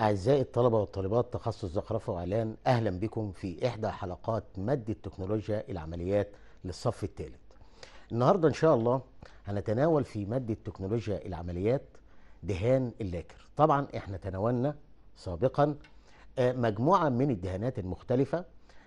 أعزائي الطلبة والطالبات تخصص زخرفة وإعلان أهلا بكم في إحدى حلقات مادة تكنولوجيا العمليات للصف الثالث. النهاردة إن شاء الله هنتناول في مادة تكنولوجيا العمليات دهان اللاكر. طبعا إحنا تناولنا سابقا آه، مجموعة من الدهانات المختلفة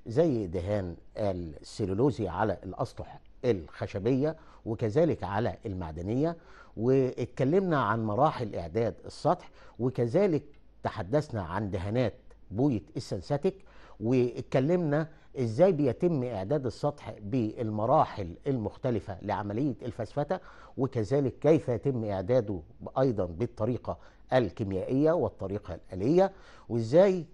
زي دهان السيلولوزي على الأسطح الخشبية وكذلك على المعدنية واتكلمنا عن مراحل إعداد السطح وكذلك تحدثنا عن دهانات بويه السنساتيك واتكلمنا ازاي بيتم اعداد السطح بالمراحل المختلفه لعمليه الفسفتة وكذلك كيف يتم اعداده ايضا بالطريقه الكيميائيه والطريقه الاليه وازاي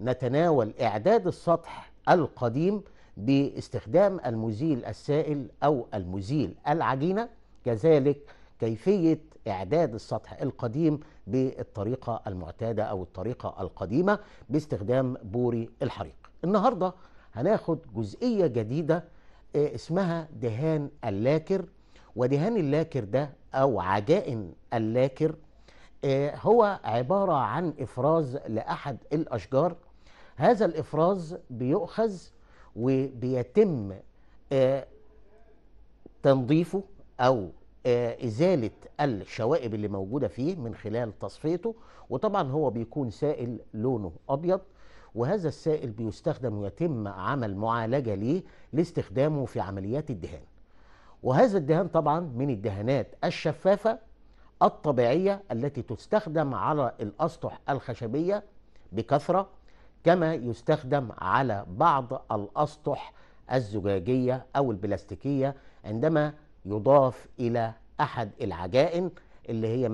نتناول اعداد السطح القديم باستخدام المزيل السائل او المزيل العجينه كذلك كيفيه إعداد السطح القديم بالطريقة المعتادة أو الطريقة القديمة باستخدام بوري الحريق النهاردة هناخد جزئية جديدة آه، اسمها دهان اللاكر ودهان اللاكر ده أو عجائن اللاكر آه، هو عبارة عن إفراز لأحد الأشجار هذا الإفراز بيؤخذ وبيتم آه، تنظيفه أو آه، ازاله الشوائب اللي موجوده فيه من خلال تصفيته وطبعا هو بيكون سائل لونه ابيض وهذا السائل بيستخدم ويتم عمل معالجه ليه لاستخدامه في عمليات الدهان وهذا الدهان طبعا من الدهانات الشفافه الطبيعيه التي تستخدم على الاسطح الخشبيه بكثره كما يستخدم على بعض الاسطح الزجاجيه او البلاستيكيه عندما يضاف الى احد العجائن اللي هي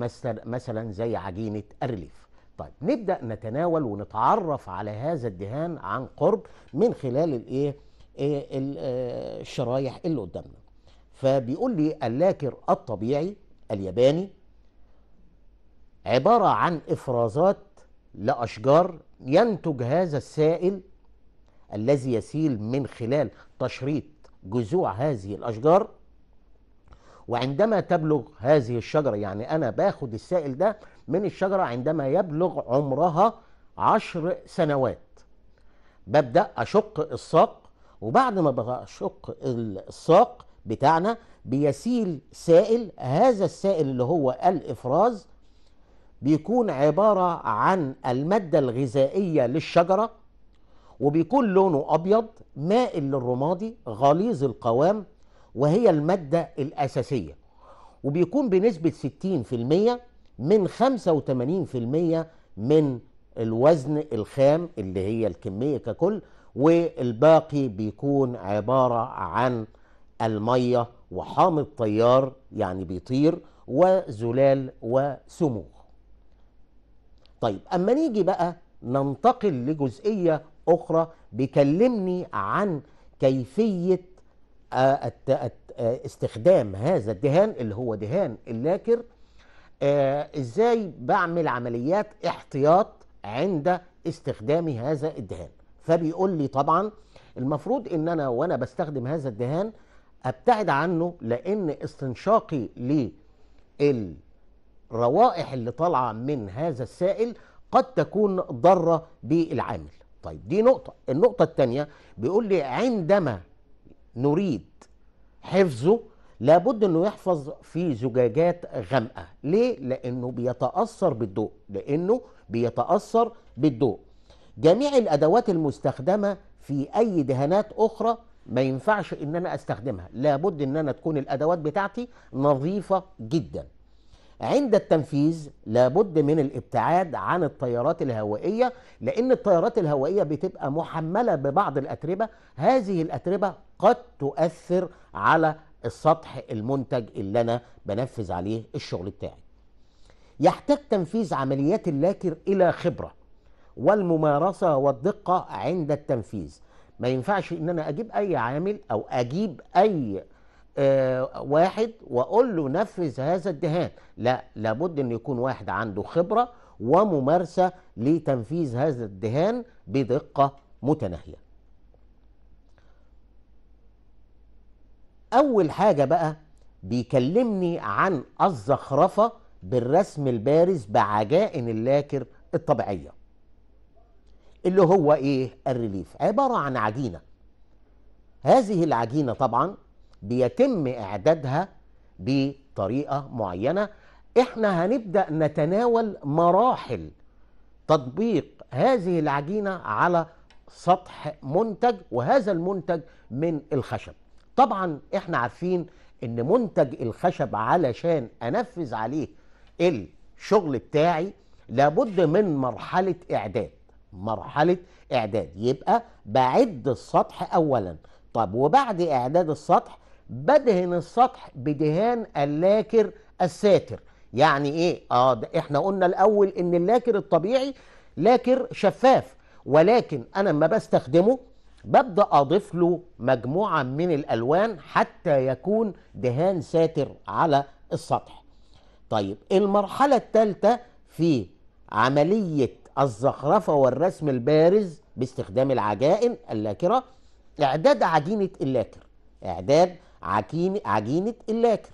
مثلا زي عجينه الريليف طيب نبدا نتناول ونتعرف على هذا الدهان عن قرب من خلال الايه إيه؟ آه، الشرايح اللي قدامنا فبيقول لي اللاكر الطبيعي الياباني عباره عن افرازات لاشجار ينتج هذا السائل الذي يسيل من خلال تشريط جذوع هذه الاشجار وعندما تبلغ هذه الشجرة يعني أنا باخد السائل ده من الشجرة عندما يبلغ عمرها عشر سنوات ببدأ أشق الساق وبعد ما بشق الساق بتاعنا بيسيل سائل هذا السائل اللي هو الإفراز بيكون عبارة عن المادة الغذائية للشجرة وبيكون لونه أبيض مائل للرمادي غليظ القوام وهي المادة الأساسية وبيكون بنسبة 60% من 85% من الوزن الخام اللي هي الكمية ككل والباقي بيكون عبارة عن المية وحامض طيار يعني بيطير وزلال وسموم طيب أما نيجي بقى ننتقل لجزئية أخرى بيكلمني عن كيفية استخدام هذا الدهان اللي هو دهان اللاكر آه، ازاي بعمل عمليات احتياط عند استخدام هذا الدهان فبيقول لي طبعا المفروض ان انا وانا بستخدم هذا الدهان ابتعد عنه لان استنشاقي للروائح اللي طالعه من هذا السائل قد تكون ضاره بالعامل طيب دي نقطه النقطه الثانيه بيقول لي عندما نريد حفظه لابد انه يحفظ في زجاجات غامقه ليه لانه بيتاثر بالضوء لانه بيتاثر بالضوء جميع الادوات المستخدمه في اي دهانات اخرى ما ينفعش ان انا استخدمها لابد ان انا تكون الادوات بتاعتي نظيفه جدا عند التنفيذ لابد من الابتعاد عن الطيارات الهوائية لأن الطيارات الهوائية بتبقى محملة ببعض الأتربة هذه الأتربة قد تؤثر على السطح المنتج اللي أنا بنفذ عليه الشغل بتاعي يحتاج تنفيذ عمليات اللاكر إلى خبرة والممارسة والدقة عند التنفيذ ما ينفعش ان انا اجيب اي عامل او اجيب اي آه، واحد واقول له نفذ هذا الدهان لا لابد ان يكون واحد عنده خبره وممارسه لتنفيذ هذا الدهان بدقه متناهيه اول حاجه بقى بيكلمني عن الزخرفه بالرسم البارز بعجائن اللاكر الطبيعيه اللي هو ايه الريليف عباره عن عجينه هذه العجينه طبعا بيتم إعدادها بطريقة معينة إحنا هنبدأ نتناول مراحل تطبيق هذه العجينة على سطح منتج وهذا المنتج من الخشب طبعا احنا عارفين ان منتج الخشب علشان انفذ عليه الشغل بتاعي لابد من مرحلة اعداد مرحلة اعداد يبقى بعد السطح اولا طب وبعد اعداد السطح بدهن السطح بدهان اللاكر الساتر يعني ايه اه ده احنا قلنا الاول ان اللاكر الطبيعي لاكر شفاف ولكن انا لما بستخدمه ببدا اضيف له مجموعه من الالوان حتى يكون دهان ساتر على السطح طيب المرحله الثالثه في عمليه الزخرفه والرسم البارز باستخدام العجائن اللاكره اعداد عجينه اللاكر اعداد عجينه عجينه اللاكر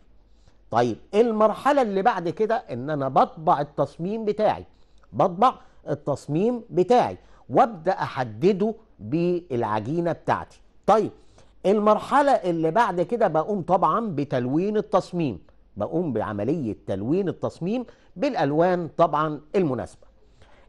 طيب إيه المرحله اللي بعد كده ان انا بطبع التصميم بتاعي بطبع التصميم بتاعي وابدا احدده بالعجينه بتاعتي طيب المرحله اللي بعد كده بقوم طبعا بتلوين التصميم بقوم بعمليه تلوين التصميم بالالوان طبعا المناسبه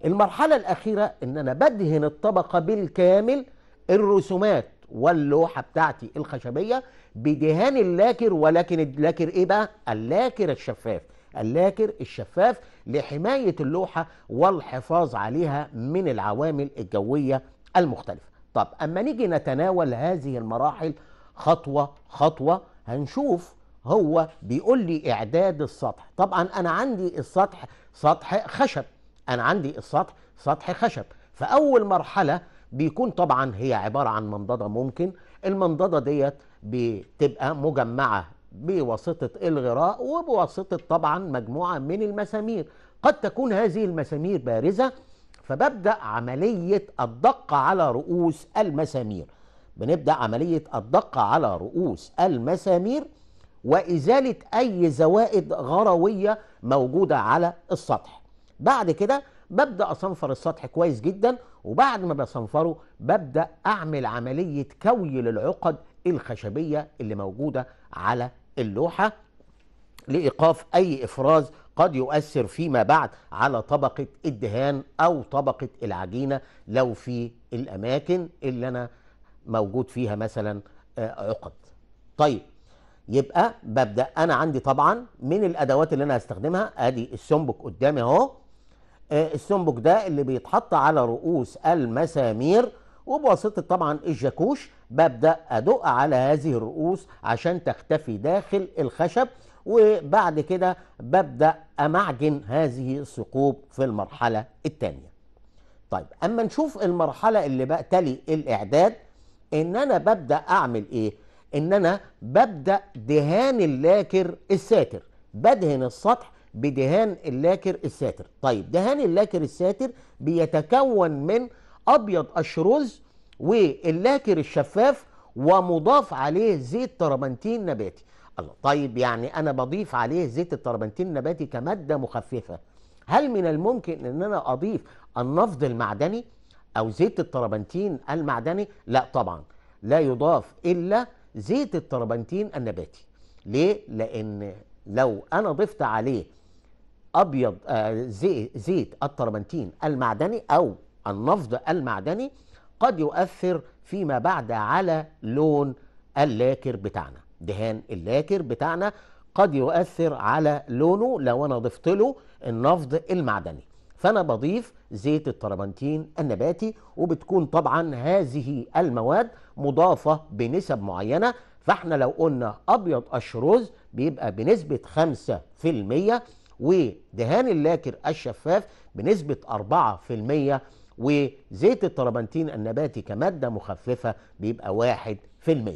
المرحله الاخيره ان انا بدهن الطبقه بالكامل الرسومات واللوحه بتاعتي الخشبيه بدهان اللاكر ولكن اللاكر ايه بقى؟ اللاكر الشفاف اللاكر الشفاف لحمايه اللوحه والحفاظ عليها من العوامل الجويه المختلفه. طب اما نيجي نتناول هذه المراحل خطوه خطوه هنشوف هو بيقول لي اعداد السطح طبعا انا عندي السطح سطح خشب انا عندي السطح سطح خشب فاول مرحله بيكون طبعا هي عبارة عن منضدة ممكن المنضدة ديت بتبقى مجمعة بواسطة الغراء وبواسطة طبعا مجموعة من المسامير قد تكون هذه المسامير بارزة فببدأ عملية الدقه على رؤوس المسامير بنبدأ عملية الدقه على رؤوس المسامير وإزالة أي زوائد غروية موجودة على السطح بعد كده ببدا اصنفر السطح كويس جدا وبعد ما بصنفره ببدا اعمل عمليه كوي للعقد الخشبيه اللي موجوده على اللوحه لايقاف اي افراز قد يؤثر فيما بعد على طبقه الدهان او طبقه العجينه لو في الاماكن اللي انا موجود فيها مثلا آه، عقد طيب يبقى ببدا انا عندي طبعا من الادوات اللي انا هستخدمها ادي السمبك قدامي اهو السنبك ده اللي بيتحط على رؤوس المسامير وبواسطة طبعا الجاكوش ببدأ أدق على هذه الرؤوس عشان تختفي داخل الخشب وبعد كده ببدأ أمعجن هذه الثقوب في المرحلة الثانية طيب أما نشوف المرحلة اللي بقى تلي الإعداد إن أنا ببدأ أعمل إيه؟ إن أنا ببدأ دهان اللاكر الساتر بدهن السطح بدهان اللاكر الساتر طيب دهان اللاكر الساتر بيتكون من ابيض الشروز واللاكر الشفاف ومضاف عليه زيت تربنتين نباتي الله طيب يعني انا بضيف عليه زيت التربنتين النباتي كماده مخففه هل من الممكن ان انا اضيف النفض المعدني او زيت التربنتين المعدني لا طبعا لا يضاف الا زيت التربنتين النباتي ليه لان لو انا ضفت عليه ابيض آه، زيت, زيت الترمنتين المعدني او النفض المعدني قد يؤثر فيما بعد على لون اللاكر بتاعنا دهان اللاكر بتاعنا قد يؤثر على لونه لو انا ضفت له النفض المعدني فانا بضيف زيت الترمنتين النباتي وبتكون طبعا هذه المواد مضافه بنسب معينه فاحنا لو قلنا ابيض اشرز بيبقى بنسبه 5% ودهان اللاكر الشفاف بنسبة 4% وزيت الترابنتين النباتي كمادة مخففة بيبقى 1%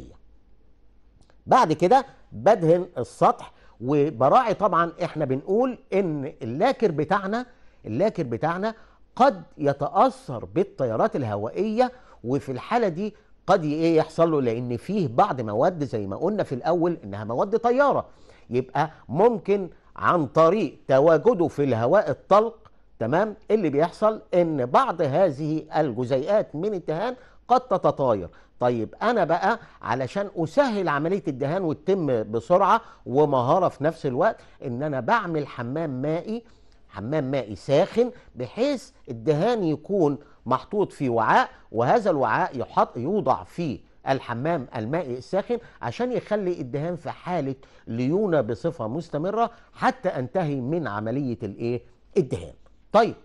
بعد كده بدهن السطح وبراعي طبعا احنا بنقول ان اللاكر بتاعنا اللاكر بتاعنا قد يتأثر بالتيارات الهوائية وفي الحالة دي قد ايه يحصل له لان فيه بعض مواد زي ما قلنا في الاول انها مواد طياره يبقى ممكن عن طريق تواجده في الهواء الطلق تمام اللي بيحصل ان بعض هذه الجزيئات من الدهان قد تتطاير طيب انا بقى علشان اسهل عمليه الدهان وتتم بسرعه ومهاره في نفس الوقت ان انا بعمل حمام مائي حمام مائي ساخن بحيث الدهان يكون محطوط في وعاء وهذا الوعاء يحط يوضع فيه الحمام المائي الساخن عشان يخلي الدهان في حالة ليونة بصفة مستمرة حتى أنتهي من عملية الإيه؟ الدهان طيب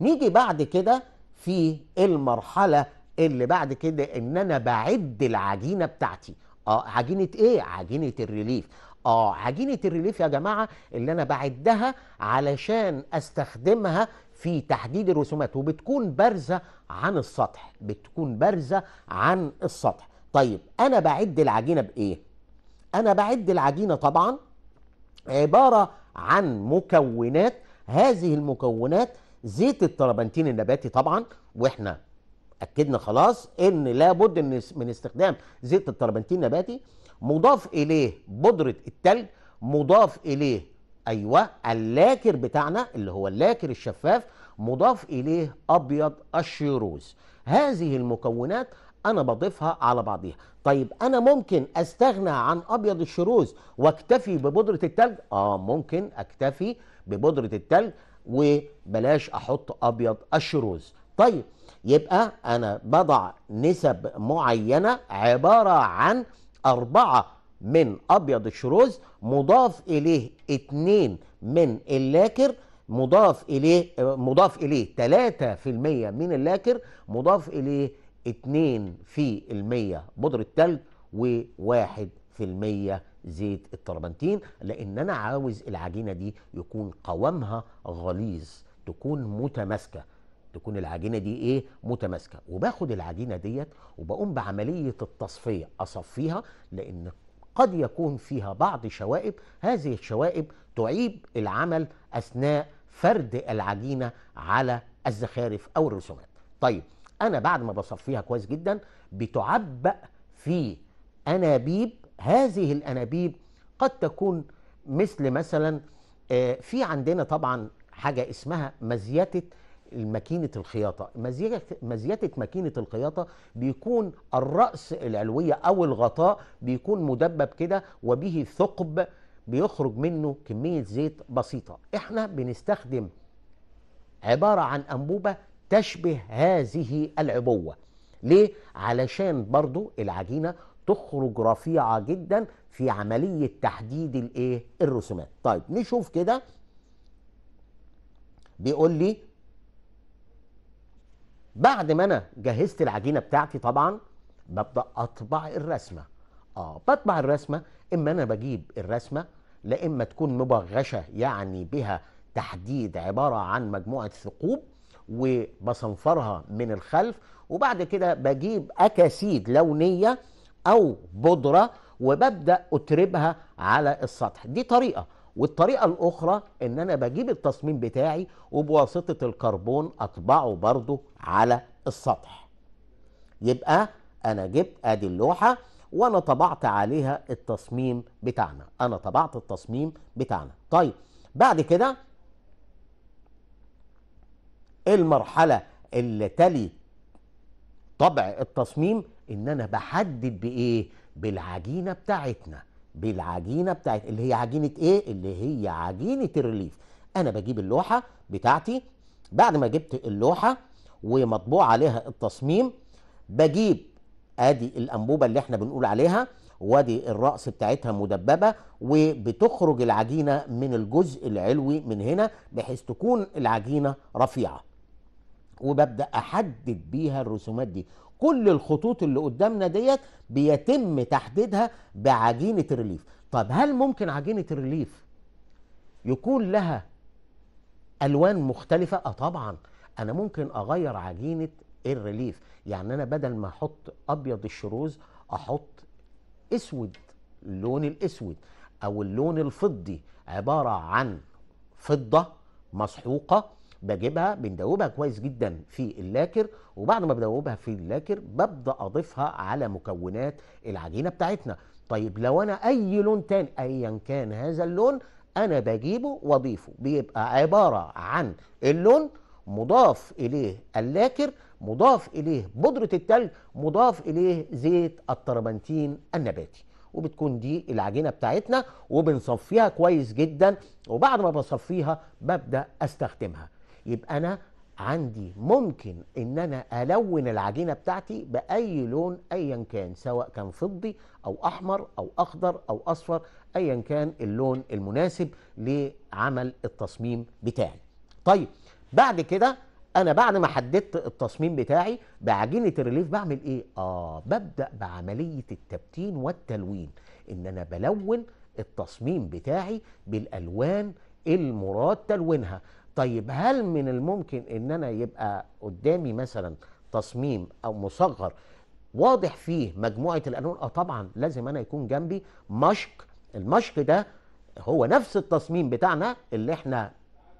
نيجي بعد كده في المرحلة اللي بعد كده ان انا بعد العجينه بتاعتي اه عجينه ايه عجينه الريليف اه عجينه الريليف يا جماعه اللي انا بعدها علشان استخدمها في تحديد الرسومات وبتكون بارزه عن السطح بتكون بارزه عن السطح طيب انا بعد العجينه بايه انا بعد العجينه طبعا عباره عن مكونات هذه المكونات زيت الترابنتين النباتي طبعا واحنا اكدنا خلاص ان لابد من استخدام زيت الترابنتين النباتي مضاف اليه بودره التلج مضاف اليه ايوه اللاكر بتاعنا اللي هو اللاكر الشفاف مضاف اليه ابيض الشيروز هذه المكونات انا بضيفها على بعضيها طيب انا ممكن استغنى عن ابيض الشروز واكتفي ببودره التلج اه ممكن اكتفي ببودره التلج وبلاش احط ابيض الشروز طيب يبقى انا بضع نسب معينه عباره عن أربعة من أبيض الشروز مضاف إليه اتنين من اللاكر مضاف إليه مضاف إليه 3% من اللاكر مضاف إليه 2 في المية بودرة و وواحد في المية زيت الطربنتين لان انا عاوز العجينة دي يكون قوامها غليظ تكون متماسكة تكون العجينة دي ايه متماسكة وباخد العجينة ديت وبقوم بعملية التصفية اصفيها لان قد يكون فيها بعض شوائب هذه الشوائب تعيب العمل اثناء فرد العجينة على الزخارف او الرسومات طيب انا بعد ما بصفيها كويس جدا بتعبأ في انابيب هذه الانابيب قد تكون مثل مثلا آه، في عندنا طبعا حاجه اسمها مزيته ماكينة الخياطة مزيتة ماكينة الخياطة بيكون الرأس العلوية أو الغطاء بيكون مدبب كده وبه ثقب بيخرج منه كمية زيت بسيطة احنا بنستخدم عبارة عن أنبوبة تشبه هذه العبوة ليه؟ علشان برضو العجينة تخرج رفيعة جدا في عملية تحديد الايه؟ الرسومات طيب نشوف كده بيقول لي بعد ما انا جهزت العجينة بتاعتي طبعا ببدأ اطبع الرسمة اه بطبع الرسمة اما انا بجيب الرسمة لا اما تكون مبغشة يعني بها تحديد عبارة عن مجموعة ثقوب وبصنفرها من الخلف وبعد كده بجيب اكاسيد لونيه او بودره وببدا اتربها على السطح دي طريقه والطريقه الاخرى ان انا بجيب التصميم بتاعي وبواسطه الكربون اطبعه برضو على السطح يبقى انا جبت ادي اللوحه وانا طبعت عليها التصميم بتاعنا انا طبعت التصميم بتاعنا طيب بعد كده المرحله اللي تلي طبع التصميم ان انا بحدد بايه بالعجينه بتاعتنا بالعجينه بتاعت اللي هي عجينه ايه اللي هي عجينه الريليف انا بجيب اللوحه بتاعتي بعد ما جبت اللوحه ومطبوع عليها التصميم بجيب ادي الانبوبه اللي احنا بنقول عليها وادي الرأس بتاعتها مدببة وبتخرج العجينة من الجزء العلوي من هنا بحيث تكون العجينة رفيعة وببدا احدد بيها الرسومات دي كل الخطوط اللي قدامنا ديت بيتم تحديدها بعجينه الريليف طب هل ممكن عجينه الريليف يكون لها الوان مختلفه اه طبعا انا ممكن اغير عجينه الريليف يعني انا بدل ما احط ابيض الشروز احط اسود اللون الاسود او اللون الفضي عباره عن فضه مسحوقه بجيبها بندوبها كويس جدا في اللاكر وبعد ما بدوبها في اللاكر ببدا اضيفها على مكونات العجينه بتاعتنا طيب لو انا اي لون تاني ايا كان هذا اللون انا بجيبه واضيفه بيبقى عباره عن اللون مضاف اليه اللاكر مضاف اليه بودره التلج مضاف اليه زيت التربنتين النباتي وبتكون دي العجينه بتاعتنا وبنصفيها كويس جدا وبعد ما بصفيها ببدا استخدمها يبقى انا عندي ممكن ان انا الون العجينه بتاعتي باي لون ايا كان سواء كان فضي او احمر او اخضر او اصفر ايا كان اللون المناسب لعمل التصميم بتاعي طيب بعد كده انا بعد ما حددت التصميم بتاعي بعجينه الريليف بعمل ايه اه ببدا بعمليه التبتين والتلوين ان انا بلون التصميم بتاعي بالالوان المراد تلوينها طيب هل من الممكن ان انا يبقى قدامي مثلا تصميم او مصغر واضح فيه مجموعه القانون اه طبعا لازم انا يكون جنبي مشق المشق ده هو نفس التصميم بتاعنا اللي احنا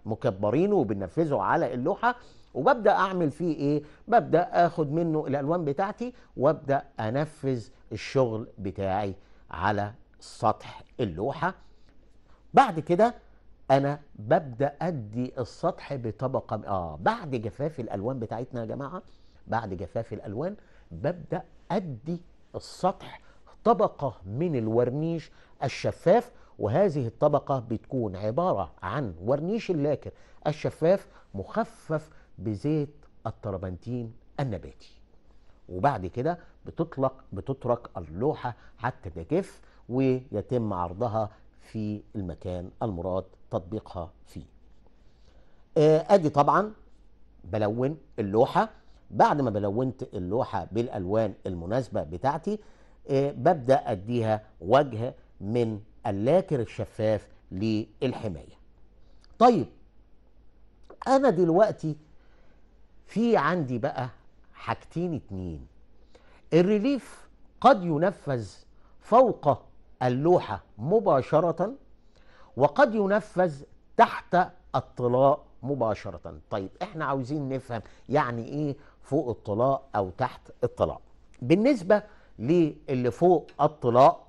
مكبرينه وبننفذه على اللوحه وببدا اعمل فيه ايه ببدا اخد منه الالوان بتاعتي وابدا انفذ الشغل بتاعي على سطح اللوحه بعد كده انا ببدا ادي السطح بطبقه اه بعد جفاف الالوان بتاعتنا يا جماعه بعد جفاف الالوان ببدا ادي السطح طبقه من الورنيش الشفاف وهذه الطبقه بتكون عباره عن ورنيش اللاكر الشفاف مخفف بزيت الطربنتين النباتي وبعد كده بتطلق بتترك اللوحه حتى تجف ويتم عرضها في المكان المراد تطبيقها فيه آه، ادي طبعا بلون اللوحه بعد ما بلونت اللوحه بالالوان المناسبه بتاعتي آه، ببدا اديها وجه من اللاكر الشفاف للحمايه طيب انا دلوقتي في عندي بقى حاجتين اتنين الريليف قد ينفذ فوق اللوحة مباشرة وقد ينفذ تحت الطلاء مباشرة طيب احنا عاوزين نفهم يعني ايه فوق الطلاء او تحت الطلاء بالنسبة للي فوق الطلاء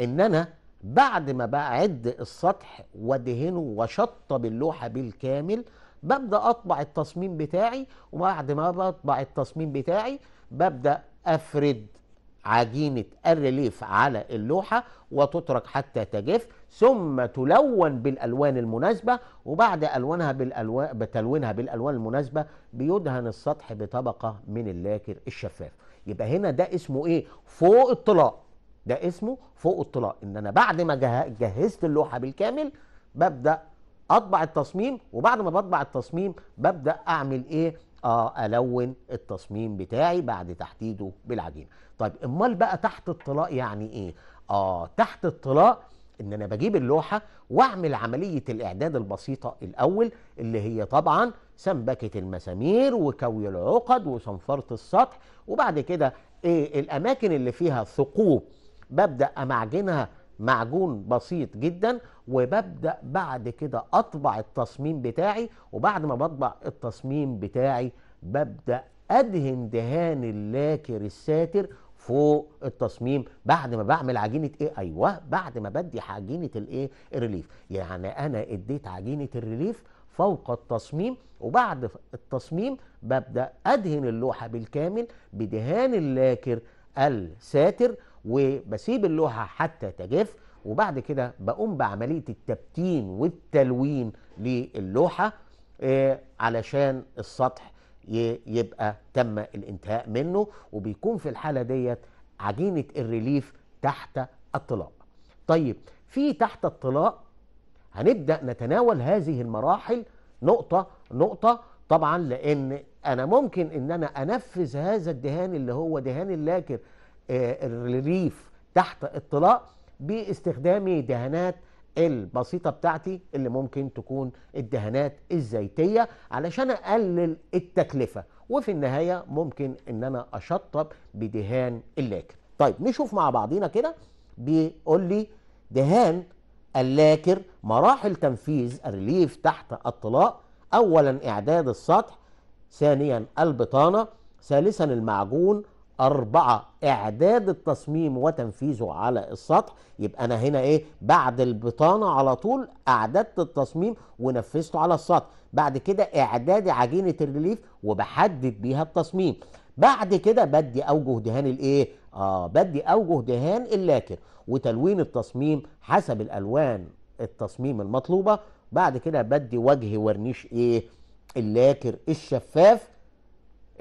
ان انا بعد ما بعد السطح ودهنه وشطب اللوحة بالكامل ببدأ اطبع التصميم بتاعي وبعد ما بطبع التصميم بتاعي ببدأ افرد عجينة الريليف على اللوحة وتترك حتى تجف ثم تلون بالألوان المناسبة وبعد ألوانها بالألوان بتلوينها بالألوان المناسبة بيدهن السطح بطبقة من اللاكر الشفاف يبقى هنا ده اسمه إيه؟ فوق الطلاء ده اسمه فوق الطلاء إن أنا بعد ما جهزت اللوحة بالكامل ببدأ أطبع التصميم وبعد ما بطبع التصميم ببدأ أعمل إيه؟ اه الون التصميم بتاعي بعد تحديده بالعجينه طيب امال بقى تحت الطلاء يعني ايه اه تحت الطلاء ان انا بجيب اللوحه واعمل عمليه الاعداد البسيطه الاول اللي هي طبعا سمبكه المسامير وكوي العقد وصنفره السطح وبعد كده ايه الاماكن اللي فيها ثقوب ببدا امعجنها معجون بسيط جدا وببدأ بعد كده أطبع التصميم بتاعي وبعد ما بطبع التصميم بتاعي ببدأ أدهن دهان اللاكر الساتر فوق التصميم بعد ما بعمل عجينه ايه ايوه بعد ما بدي عجينه الايه الريليف يعني انا اديت عجينه الريليف فوق التصميم وبعد التصميم ببدا ادهن اللوحه بالكامل بدهان اللاكر الساتر وبسيب اللوحة حتى تجف وبعد كده بقوم بعملية التبتين والتلوين للوحة آه، علشان السطح يبقى تم الانتهاء منه وبيكون في الحالة ديت عجينة الريليف تحت الطلاء طيب في تحت الطلاء هنبدأ نتناول هذه المراحل نقطة نقطة طبعا لأن أنا ممكن أن أنا أنفذ هذا الدهان اللي هو دهان اللاكر آه، الريف تحت الطلاء باستخدام دهانات البسيطة بتاعتي اللي ممكن تكون الدهانات الزيتية علشان أقلل التكلفة وفي النهاية ممكن إن أنا أشطب بدهان اللاكر طيب نشوف مع بعضينا كده بيقول لي دهان اللاكر مراحل تنفيذ الريليف تحت الطلاء أولا إعداد السطح ثانيا البطانة ثالثا المعجون أربعة إعداد التصميم وتنفيذه على السطح يبقى أنا هنا إيه بعد البطانة على طول أعددت التصميم ونفذته على السطح بعد كده إعداد عجينة الريليف وبحدد بيها التصميم بعد كده بدي أوجه دهان الإيه آه بدي أوجه دهان اللاكر وتلوين التصميم حسب الألوان التصميم المطلوبة بعد كده بدي وجه ورنيش إيه اللاكر الشفاف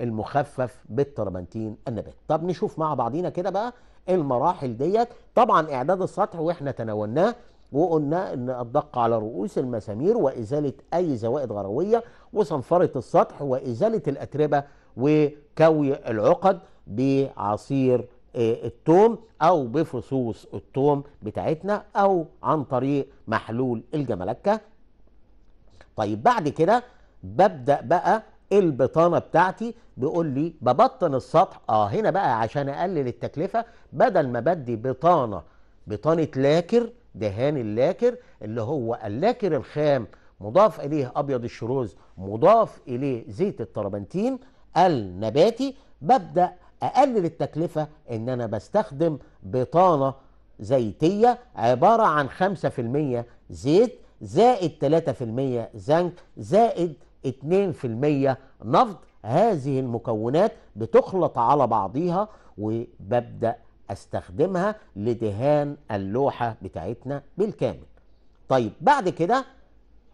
المخفف بالتربنتين النبات طب نشوف مع بعضينا كده بقى المراحل ديت طبعا اعداد السطح واحنا تناولناه وقلنا ان الدق على رؤوس المسامير وازاله اي زوائد غرويه وصنفره السطح وازاله الاتربه وكوي العقد بعصير آه، التوم او بفصوص التوم بتاعتنا او عن طريق محلول الجملكه طيب بعد كده ببدا بقى البطانه بتاعتي بيقول لي ببطن السطح اه هنا بقى عشان اقلل التكلفه بدل ما بدي بطانه بطانه لاكر دهان اللاكر اللي هو اللاكر الخام مضاف اليه ابيض الشروز مضاف اليه زيت الترابنتين النباتي ببدا اقلل التكلفه ان انا بستخدم بطانه زيتيه عباره عن 5% زيت زائد 3% زنك زائد 2% نفط هذه المكونات بتخلط على بعضيها وببدأ استخدمها لدهان اللوحة بتاعتنا بالكامل طيب بعد كده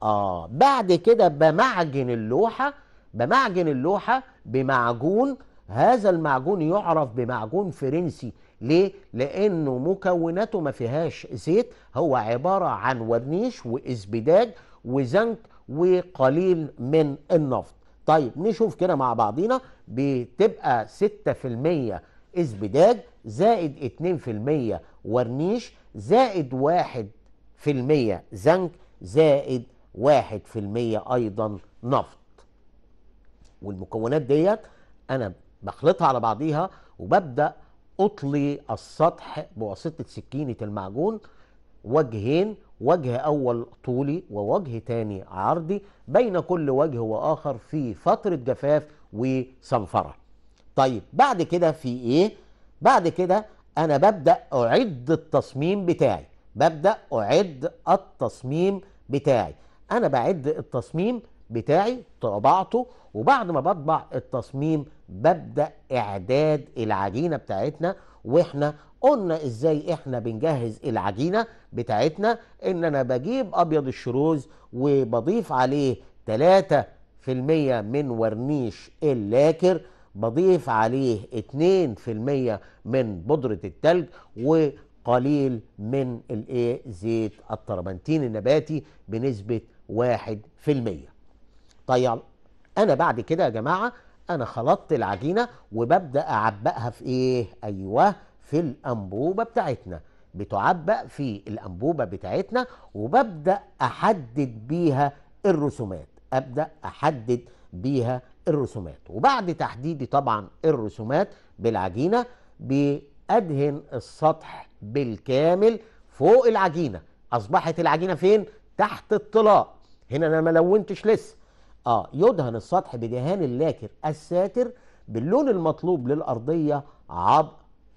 آه بعد كده بمعجن اللوحة بمعجن اللوحة بمعجون هذا المعجون يعرف بمعجون فرنسي ليه؟ لأنه مكوناته ما فيهاش زيت هو عبارة عن ورنيش واسبداج وزنك وقليل من النفط طيب نشوف كده مع بعضينا بتبقى 6% ازبداج زائد 2% ورنيش زائد 1% زنك زائد 1% أيضا نفط والمكونات ديت أنا بخلطها على بعضيها وببدأ أطلي السطح بواسطة سكينة المعجون وجهين وجه أول طولي ووجه تاني عرضي بين كل وجه وآخر في فترة جفاف وصنفرة طيب بعد كده في إيه؟ بعد كده أنا ببدأ أعد التصميم بتاعي ببدأ أعد التصميم بتاعي أنا بعد التصميم بتاعي طبعته وبعد ما بطبع التصميم ببدأ إعداد العجينة بتاعتنا واحنا قلنا ازاي احنا بنجهز العجينه بتاعتنا ان انا بجيب ابيض الشروز وبضيف عليه 3% من ورنيش اللاكر بضيف عليه 2% من بودره التلج وقليل من الايه زيت الطربنتين النباتي بنسبه 1% طيب انا بعد كده يا جماعه انا خلطت العجينه وببدا اعبقها في ايه ايوه في الانبوبه بتاعتنا بتعبق في الانبوبه بتاعتنا وببدا احدد بيها الرسومات ابدا احدد بيها الرسومات وبعد تحديدي طبعا الرسومات بالعجينه بادهن السطح بالكامل فوق العجينه اصبحت العجينه فين تحت الطلاء هنا انا ما لونتش لسه اه يدهن السطح بدهان اللاكر الساتر باللون المطلوب للأرضية عب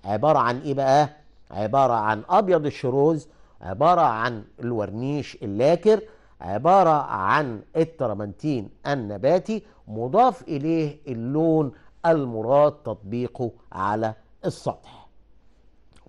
عبارة عن ايه بقى عبارة عن أبيض الشروز عبارة عن الورنيش اللاكر عبارة عن الترمنتين النباتي مضاف إليه اللون المراد تطبيقه على السطح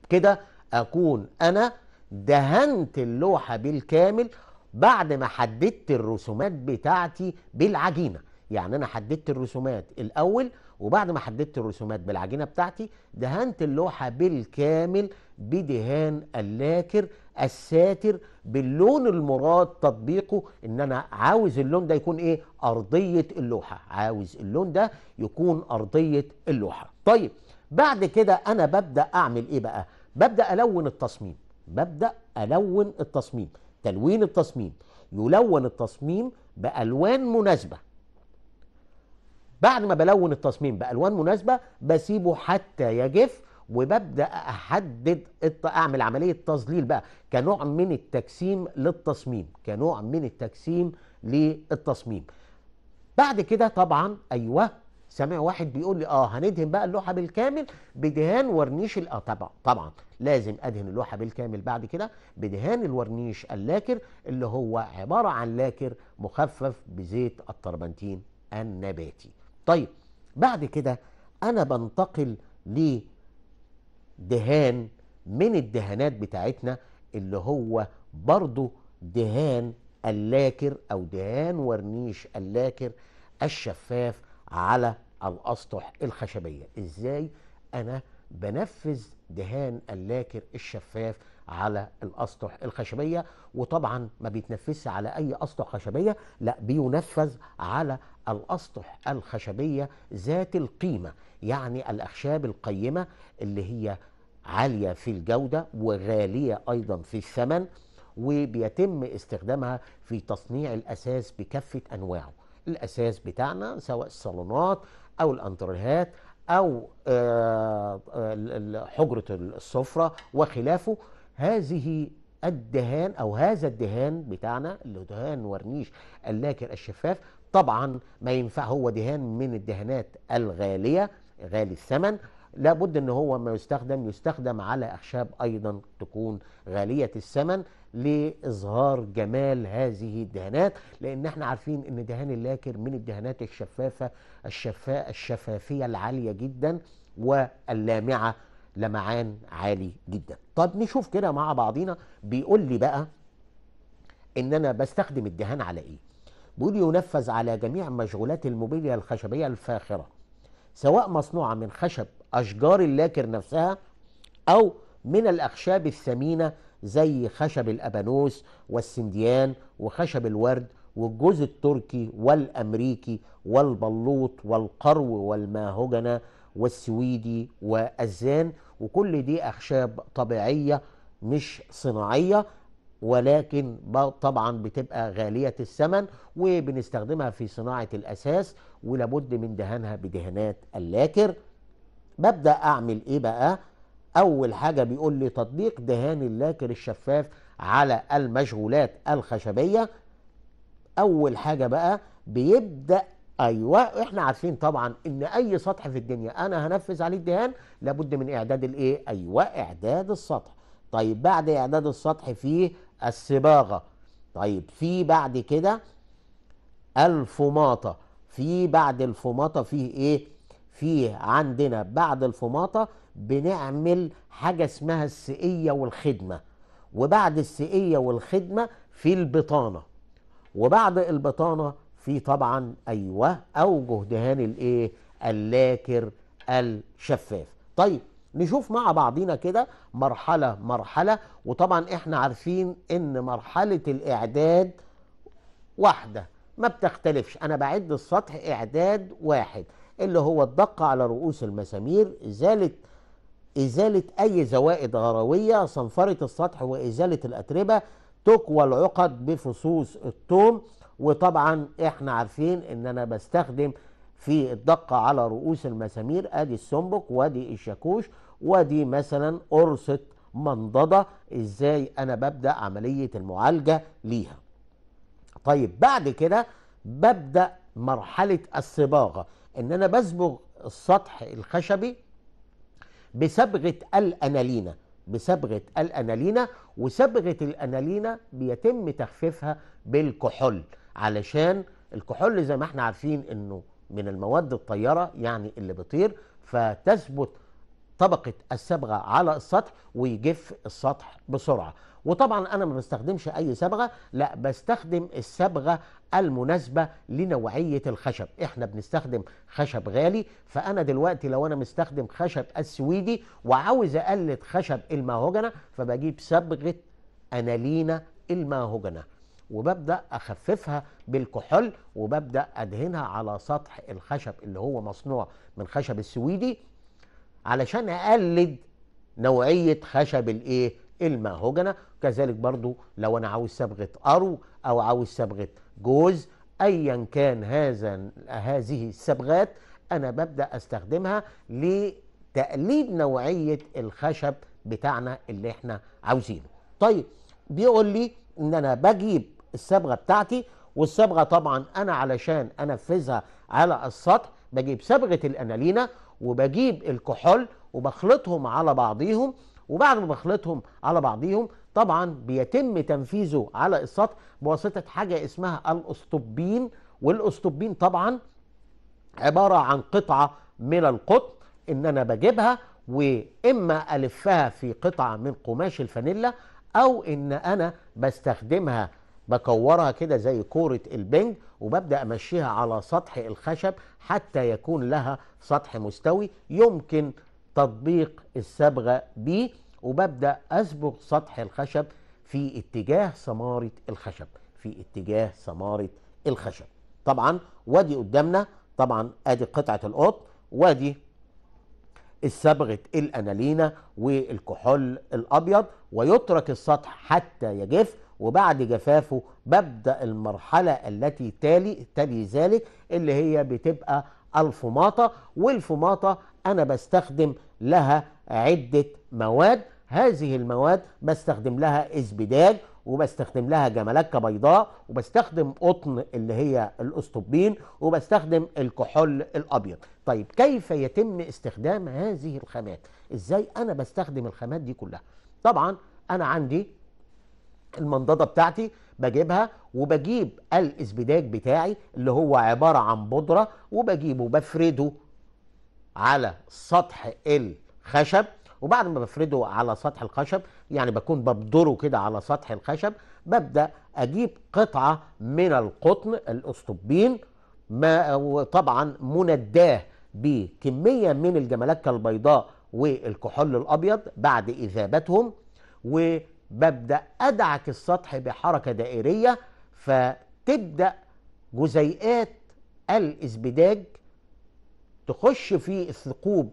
كده أكون أنا دهنت اللوحة بالكامل بعد ما حددت الرسومات بتاعتي بالعجينه يعني انا حددت الرسومات الاول وبعد ما حددت الرسومات بالعجينه بتاعتي دهنت اللوحه بالكامل بدهان اللاكر الساتر باللون المراد تطبيقه ان انا عاوز اللون ده يكون ايه ارضيه اللوحه عاوز اللون ده يكون ارضيه اللوحه طيب بعد كده انا ببدا اعمل ايه بقى ببدا الون التصميم ببدا الون التصميم تلوين التصميم يلون التصميم بألوان مناسبة بعد ما بلون التصميم بألوان مناسبة بسيبه حتى يجف وببدأ أحدد أعمل عملية تظليل بقى كنوع من التجسيم للتصميم كنوع من التجسيم للتصميم بعد كده طبعا أيوه سامع واحد بيقول لي اه هندهن بقى اللوحه بالكامل بدهان ورنيش اه طبعا طبعا لازم ادهن اللوحه بالكامل بعد كده بدهان الورنيش اللاكر اللي هو عباره عن لاكر مخفف بزيت التربنتين النباتي طيب بعد كده انا بنتقل لدهان من الدهانات بتاعتنا اللي هو برضو دهان اللاكر او دهان ورنيش اللاكر الشفاف على الاسطح الخشبيه ازاي انا بنفذ دهان اللاكر الشفاف على الاسطح الخشبيه وطبعا ما بيتنفذش على اي اسطح خشبيه لا بينفذ على الاسطح الخشبيه ذات القيمه يعني الاخشاب القيمه اللي هي عاليه في الجوده وغاليه ايضا في الثمن وبيتم استخدامها في تصنيع الاساس بكافه انواعه الاساس بتاعنا سواء الصالونات او الانترهات أو آه، آه، حجرة السفرة وخلافه هذه الدهان أو هذا الدهان بتاعنا اللي دهان ورنيش اللاكر الشفاف طبعا ما ينفع هو دهان من الدهانات الغالية غالي الثمن لابد ان هو ما يستخدم يستخدم على اخشاب ايضا تكون غاليه الثمن لإظهار جمال هذه الدهانات لأن احنا عارفين أن دهان اللاكر من الدهانات الشفافة الشفاء الشفافية العالية جدا واللامعة لمعان عالي جدا طب نشوف كده مع بعضينا بيقول لي بقى ان انا بستخدم الدهان على ايه بيقول ينفذ على جميع مشغولات الموبيليا الخشبيه الفاخره سواء مصنوعه من خشب اشجار اللاكر نفسها او من الاخشاب الثمينه زي خشب الأبانوس والسنديان وخشب الورد والجوز التركي والأمريكي والبلوط والقرو والماهجنة والسويدي والزان وكل دي أخشاب طبيعية مش صناعية ولكن طبعا بتبقى غالية الثمن وبنستخدمها في صناعة الأساس ولابد من دهانها بدهانات اللاكر ببدأ أعمل إيه بقى أول حاجة بيقول لي تطبيق دهان اللاكر الشفاف على المشغولات الخشبية أول حاجة بقى بيبدأ ايوه احنا عارفين طبعا ان اي سطح في الدنيا انا هنفذ عليه الدهان لابد من اعداد الايه ايوه اعداد السطح طيب بعد اعداد السطح في الصباغه طيب في بعد كده الفماطه في بعد الفماطه فيه ايه في عندنا بعد الفماطة بنعمل حاجة اسمها السقية والخدمة وبعد السقية والخدمة في البطانة وبعد البطانة في طبعا أيوة أوجه دهان الإيه اللاكر الشفاف طيب نشوف مع بعضينا كده مرحلة مرحلة وطبعا احنا عارفين ان مرحلة الاعداد واحدة ما بتختلفش انا بعد السطح اعداد واحد اللي هو الدقة على رؤوس المسامير إزالة إزالة أي زوائد غروية صنفرة السطح وإزالة الأتربة تقوى العقد بفصوص التوم وطبعا احنا عارفين ان انا بستخدم في الدقة على رؤوس المسامير ادي السنبك وادي الشاكوش وادي مثلا قرصة منضدة ازاي انا ببدأ عملية المعالجة ليها طيب بعد كده ببدأ مرحلة الصباغة ان انا بصبغ السطح الخشبي بصبغه الانالينا بصبغه الانالينا وصبغه الانالينا بيتم تخفيفها بالكحول علشان الكحول زي ما احنا عارفين انه من المواد الطياره يعني اللي بيطير فتثبت طبقة الصبغة على السطح ويجف السطح بسرعة وطبعا أنا ما بستخدمش أي صبغة لا بستخدم الصبغة المناسبة لنوعية الخشب احنا بنستخدم خشب غالي فأنا دلوقتي لو أنا مستخدم خشب السويدي وعاوز أقلد خشب الماهوجنة فبجيب صبغة أنالينا الماهوجنة وببدأ أخففها بالكحول وببدأ أدهنها على سطح الخشب اللي هو مصنوع من خشب السويدي علشان اقلد نوعيه خشب الايه المهوجنه كذلك برضو لو انا عاوز صبغه ارو او عاوز صبغه جوز ايا كان هذا هذه الصبغات انا ببدا استخدمها لتقليد نوعيه الخشب بتاعنا اللي احنا عاوزينه طيب بيقول لي ان انا بجيب الصبغه بتاعتي والصبغه طبعا انا علشان انفذها على السطح بجيب صبغه الانالينا وبجيب الكحول وبخلطهم على بعضيهم وبعد ما بخلطهم على بعضيهم طبعا بيتم تنفيذه على السطح بواسطه حاجه اسمها الاسطوبين والاسطوبين طبعا عباره عن قطعه من القطن ان انا بجيبها واما الفها في قطعه من قماش الفانيلا او ان انا بستخدمها بكورها كده زي كورة البنج وببدأ أمشيها على سطح الخشب حتى يكون لها سطح مستوي يمكن تطبيق الصبغة بيه وببدأ أصبغ سطح الخشب في اتجاه سمارة الخشب في اتجاه سمارة الخشب طبعا وادي قدامنا طبعا ادي قطعة القط وادي الصبغة الأنالينا والكحول الأبيض ويترك السطح حتى يجف وبعد جفافه ببدأ المرحلة التي تالي تلي ذلك اللي هي بتبقى الفماطة والفماطة أنا بستخدم لها عدة مواد هذه المواد بستخدم لها ازبداج وبستخدم لها جملكه بيضاء وبستخدم قطن اللي هي الاسطوبين وبستخدم الكحول الابيض طيب كيف يتم استخدام هذه الخامات ازاي انا بستخدم الخامات دي كلها طبعا انا عندي المنضده بتاعتي بجيبها وبجيب الاسبداج بتاعي اللي هو عباره عن بودره وبجيبه بفرده على سطح الخشب وبعد ما بفرده على سطح الخشب يعني بكون ببدره كده على سطح الخشب ببدا اجيب قطعه من القطن الاسطوبين ما وطبعا منداه بكميه من الجملكه البيضاء والكحول الابيض بعد اذابتهم و ببدأ أدعك السطح بحركة دائرية فتبدأ جزيئات الازبداج تخش في الثقوب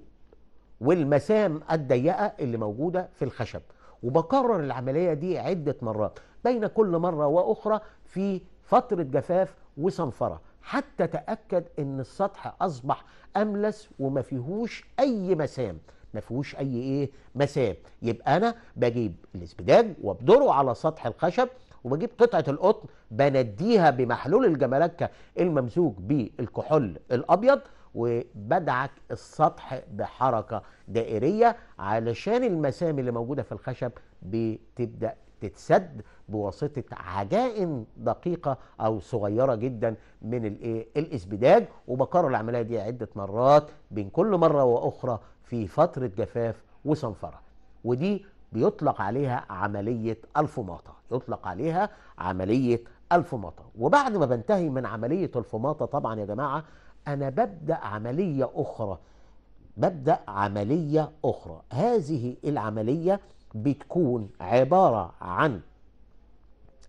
والمسام الضيقة اللي موجودة في الخشب وبكرر العملية دي عدة مرات بين كل مرة وأخرى في فترة جفاف وصنفرة حتى تأكد أن السطح أصبح أملس وما فيهوش أي مسام ما فيهوش اي ايه مسام يبقى انا بجيب الاسبداج وابدره على سطح الخشب وبجيب قطعه القطن بنديها بمحلول الجمالكه الممزوج بالكحول الابيض وبدعك السطح بحركه دائريه علشان المسام اللي موجوده في الخشب بتبدا تتسد بواسطه عجائن دقيقه او صغيره جدا من الايه الاسبداج وبكرر العمليه دي عده مرات بين كل مره واخرى في فترة جفاف وصنفرة ودي بيطلق عليها عملية الفماطة يطلق عليها عملية الفماطة وبعد ما بنتهي من عملية الفماطة طبعا يا جماعة أنا ببدأ عملية أخرى ببدأ عملية أخرى هذه العملية بتكون عبارة عن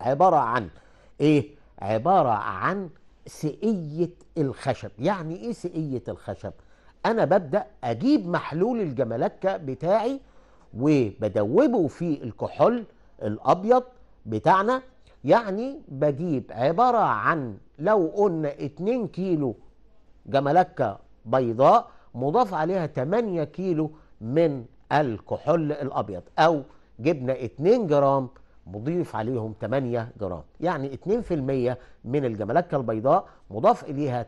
عبارة عن إيه؟ عبارة عن سقية الخشب يعني إيه سقية الخشب؟ انا ببدا اجيب محلول الجمالكه بتاعي وبدوبه في الكحول الابيض بتاعنا يعني بجيب عباره عن لو قلنا 2 كيلو جمالكه بيضاء مضاف عليها 8 كيلو من الكحول الابيض او جبنا 2 جرام مضيف عليهم 8 جرام يعني 2% من الجملكة البيضاء مضاف إليها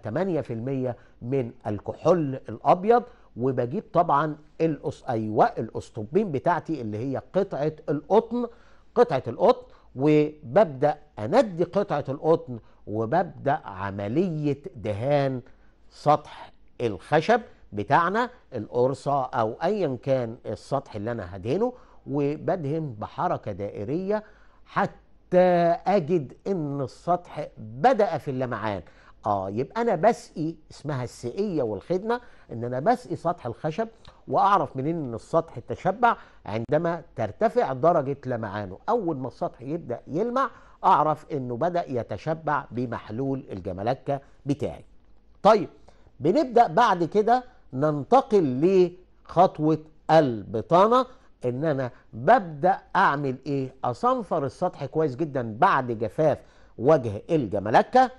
8% من الكحول الأبيض وبجيب طبعا الأس... أيوة الأسطوبين بتاعتي اللي هي قطعة القطن قطعة القطن وببدأ أندي قطعة القطن وببدأ عملية دهان سطح الخشب بتاعنا القرصة أو أيا كان السطح اللي أنا هدهنه وبدهن بحركة دائرية حتى أجد إن السطح بدأ في اللمعان آه يبقى أنا بسقي اسمها السقية والخدمة إن أنا بسقي سطح الخشب وأعرف منين إن السطح تشبع عندما ترتفع درجة لمعانه أول ما السطح يبدأ يلمع أعرف إنه بدأ يتشبع بمحلول الجملكة بتاعي طيب بنبدأ بعد كده ننتقل لخطوة البطانة ان انا ببدا اعمل ايه اصنفر السطح كويس جدا بعد جفاف وجه الجملكه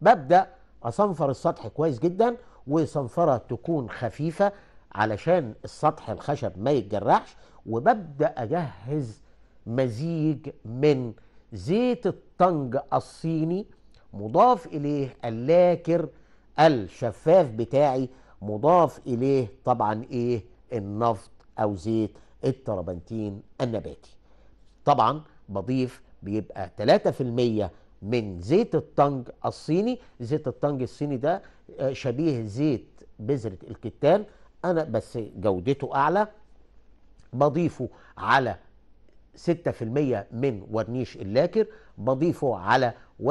ببدا اصنفر السطح كويس جدا وصنفره تكون خفيفه علشان السطح الخشب ما يتجرحش وببدا اجهز مزيج من زيت الطنج الصيني مضاف اليه اللاكر الشفاف بتاعي مضاف اليه طبعا ايه النفط او زيت الترابنتين النباتي طبعا بضيف بيبقى 3% من زيت الطنج الصيني زيت الطنج الصيني ده آه، شبيه زيت بذرة الكتان أنا بس جودته أعلى بضيفه على 6% من ورنيش اللاكر بضيفه على 1%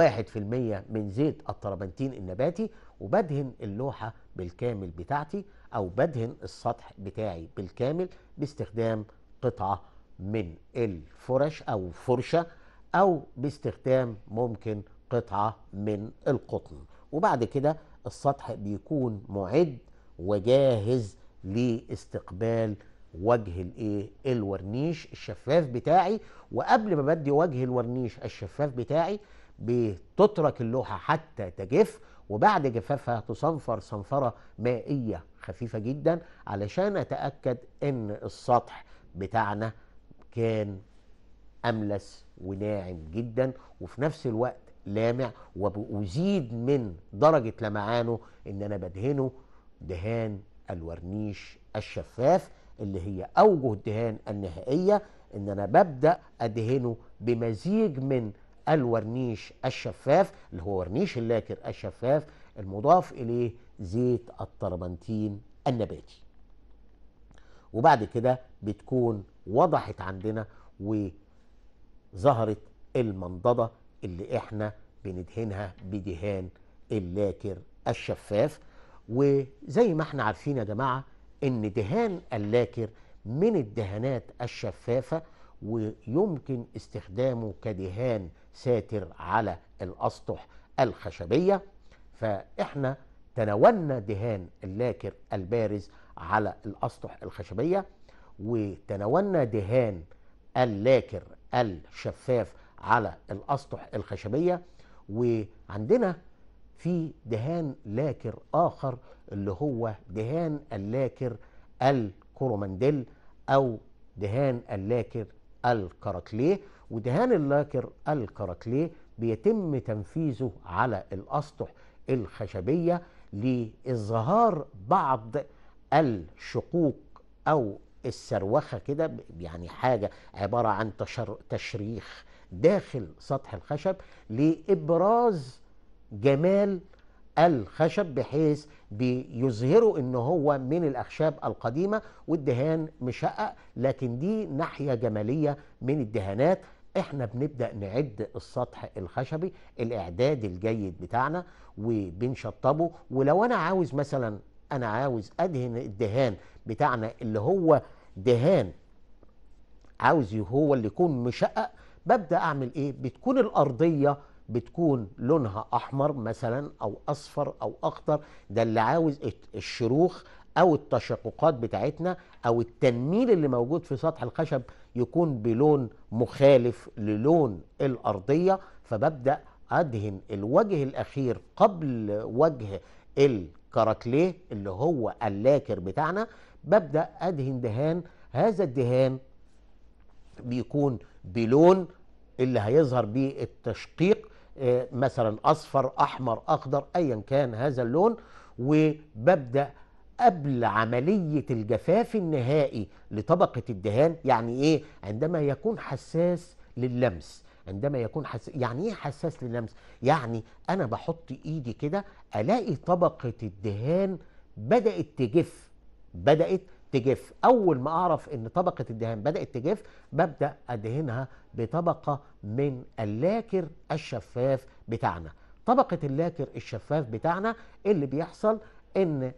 من زيت الترابنتين النباتي وبدهن اللوحة بالكامل بتاعتي او بدهن السطح بتاعي بالكامل باستخدام قطعة من الفرش او فرشة او باستخدام ممكن قطعة من القطن وبعد كده السطح بيكون معد وجاهز لاستقبال وجه الايه الورنيش الشفاف بتاعي وقبل ما بدي وجه الورنيش الشفاف بتاعي بتترك اللوحه حتى تجف وبعد جفافها تصنفر صنفرة مائية خفيفة جدا علشان أتأكد إن السطح بتاعنا كان أملس وناعم جدا وفي نفس الوقت لامع وأزيد من درجة لمعانه إن أنا بدهنه دهان الورنيش الشفاف اللي هي أوجه الدهان النهائية إن أنا ببدأ أدهنه بمزيج من الورنيش الشفاف اللي هو ورنيش اللاكر الشفاف المضاف إليه زيت الطربنتين النباتي وبعد كده بتكون وضحت عندنا وظهرت المنضدة اللي احنا بندهنها بدهان اللاكر الشفاف وزي ما احنا عارفين يا جماعة ان دهان اللاكر من الدهانات الشفافة ويمكن استخدامه كدهان ساتر على الأسطح الخشبية فإحنا تناولنا دهان اللاكر البارز على الأسطح الخشبية وتناولنا دهان اللاكر الشفاف على الأسطح الخشبية وعندنا في دهان لاكر آخر اللي هو دهان اللاكر الكروماندل أو دهان اللاكر الكراكليه ودهان اللاكر الكراكليه بيتم تنفيذه على الاسطح الخشبيه لاظهار بعض الشقوق او السروخه كده يعني حاجه عباره عن تشر تشريخ داخل سطح الخشب لابراز جمال الخشب بحيث بيظهروا ان هو من الاخشاب القديمه والدهان مشقق لكن دي ناحيه جماليه من الدهانات احنا بنبدا نعد السطح الخشبي الاعداد الجيد بتاعنا وبنشطبه ولو انا عاوز مثلا انا عاوز ادهن الدهان بتاعنا اللي هو دهان عاوز هو اللي يكون مشقق ببدا اعمل ايه بتكون الارضيه بتكون لونها احمر مثلا او اصفر او اخضر ده اللي عاوز الشروخ او التشققات بتاعتنا او التنميل اللي موجود في سطح الخشب يكون بلون مخالف للون الأرضية فببدأ أدهن الوجه الأخير قبل وجه الكراكليه اللي هو اللاكر بتاعنا ببدأ أدهن دهان هذا الدهان بيكون بلون اللي هيظهر بيه التشقيق آه، مثلا أصفر أحمر أخضر أيا كان هذا اللون وببدأ قبل عملية الجفاف النهائي لطبقة الدهان يعني إيه؟ عندما يكون حساس لللمس عندما يكون حساس يعني إيه حساس لللمس؟ يعني أنا بحط إيدي كده ألاقي طبقة الدهان بدأت تجف بدأت تجف أول ما أعرف إن طبقة الدهان بدأت تجف ببدأ أدهنها بطبقة من اللاكر الشفاف بتاعنا طبقة اللاكر الشفاف بتاعنا اللي بيحصل إن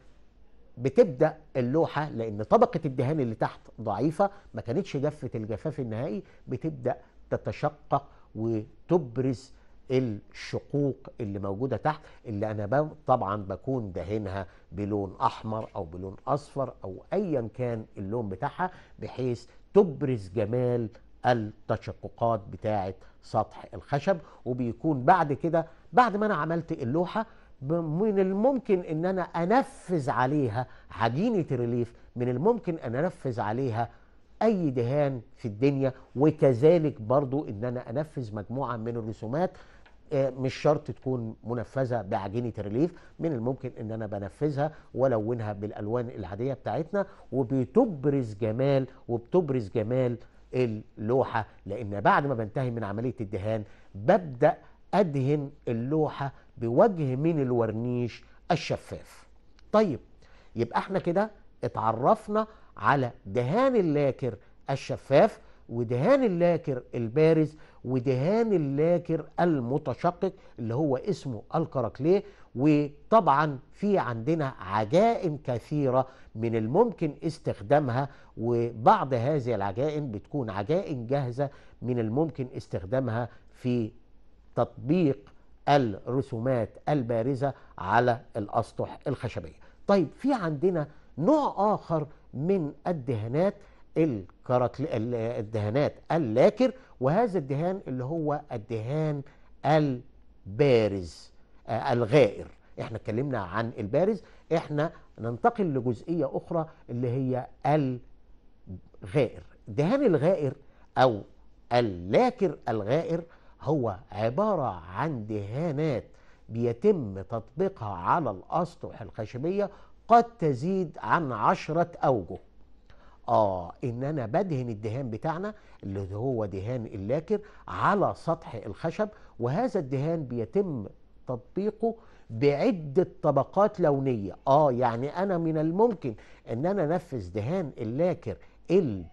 بتبدا اللوحه لان طبقه الدهان اللي تحت ضعيفه ما كانتش جفت الجفاف النهائي بتبدا تتشقق وتبرز الشقوق اللي موجوده تحت اللي انا طبعا بكون دهنها بلون احمر او بلون اصفر او ايا كان اللون بتاعها بحيث تبرز جمال التشققات بتاعه سطح الخشب وبيكون بعد كده بعد ما انا عملت اللوحه من الممكن ان انا انفذ عليها عجينه الريليف من الممكن ان انفذ عليها اي دهان في الدنيا وكذلك برضو ان انا انفذ مجموعه من الرسومات آه، مش شرط تكون منفذه بعجينه الريليف من الممكن ان انا بنفذها والونها بالالوان العاديه بتاعتنا وبتبرز جمال وبتبرز جمال اللوحه لان بعد ما بنتهي من عمليه الدهان ببدا ادهن اللوحه بوجه من الورنيش الشفاف طيب يبقى احنا كده اتعرفنا على دهان اللاكر الشفاف ودهان اللاكر البارز ودهان اللاكر المتشقق اللي هو اسمه الكراكليه وطبعا في عندنا عجائن كثيره من الممكن استخدامها وبعض هذه العجائن بتكون عجائن جاهزه من الممكن استخدامها في تطبيق الرسومات البارزة على الأسطح الخشبية طيب في عندنا نوع آخر من الدهانات الدهانات اللاكر وهذا الدهان اللي هو الدهان البارز آه الغائر احنا اتكلمنا عن البارز احنا ننتقل لجزئية أخرى اللي هي الغائر دهان الغائر أو اللاكر الغائر هو عبارة عن دهانات بيتم تطبيقها على الأسطح الخشبية قد تزيد عن عشرة أوجه آه إن أنا بدهن الدهان بتاعنا اللي هو دهان اللاكر على سطح الخشب وهذا الدهان بيتم تطبيقه بعدة طبقات لونية آه يعني أنا من الممكن أن أنا أنفذ دهان اللاكر ال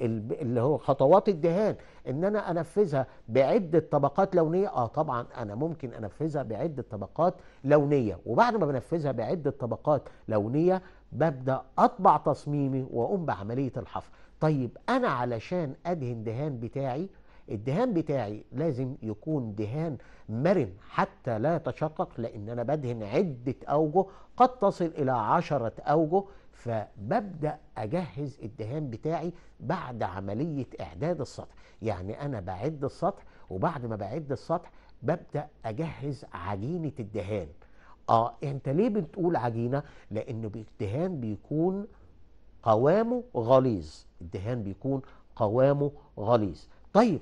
اللي هو خطوات الدهان ان انا انفذها بعده طبقات لونيه اه طبعا انا ممكن انفذها بعده طبقات لونيه وبعد ما بنفذها بعده طبقات لونيه ببدا اطبع تصميمي واقوم بعمليه الحفر طيب انا علشان ادهن دهان بتاعي الدهان بتاعي لازم يكون دهان مرن حتى لا يتشقق لان انا بدهن عده اوجه قد تصل الى عشره اوجه فببدأ أجهز الدهان بتاعي بعد عملية إعداد السطح يعني أنا بعد السطح وبعد ما بعد السطح ببدأ أجهز عجينة الدهان آه أنت ليه بتقول عجينة؟ لأنه الدهان بيكون قوامه غليظ الدهان بيكون قوامه غليظ طيب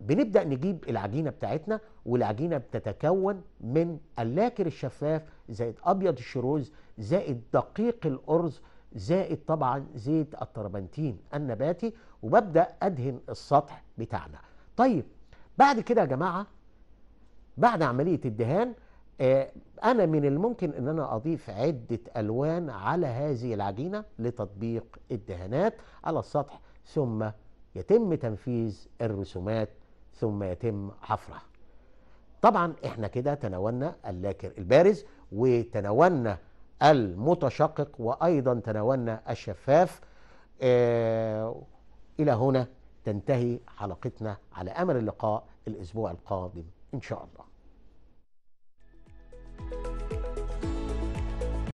بنبدأ نجيب العجينة بتاعتنا والعجينة بتتكون من اللاكر الشفاف زائد أبيض الشروز زائد دقيق الأرز زائد طبعا زيت الطربنتين النباتي وببدأ أدهن السطح بتاعنا طيب بعد كده يا جماعة بعد عملية الدهان آه أنا من الممكن أن أنا أضيف عدة ألوان على هذه العجينة لتطبيق الدهانات على السطح ثم يتم تنفيذ الرسومات ثم يتم حفرها طبعا احنا كده تناولنا اللاكر البارز وتناولنا المتشقق وأيضا تناولنا الشفاف آه، إلى هنا تنتهي حلقتنا على أمل اللقاء الأسبوع القادم إن شاء الله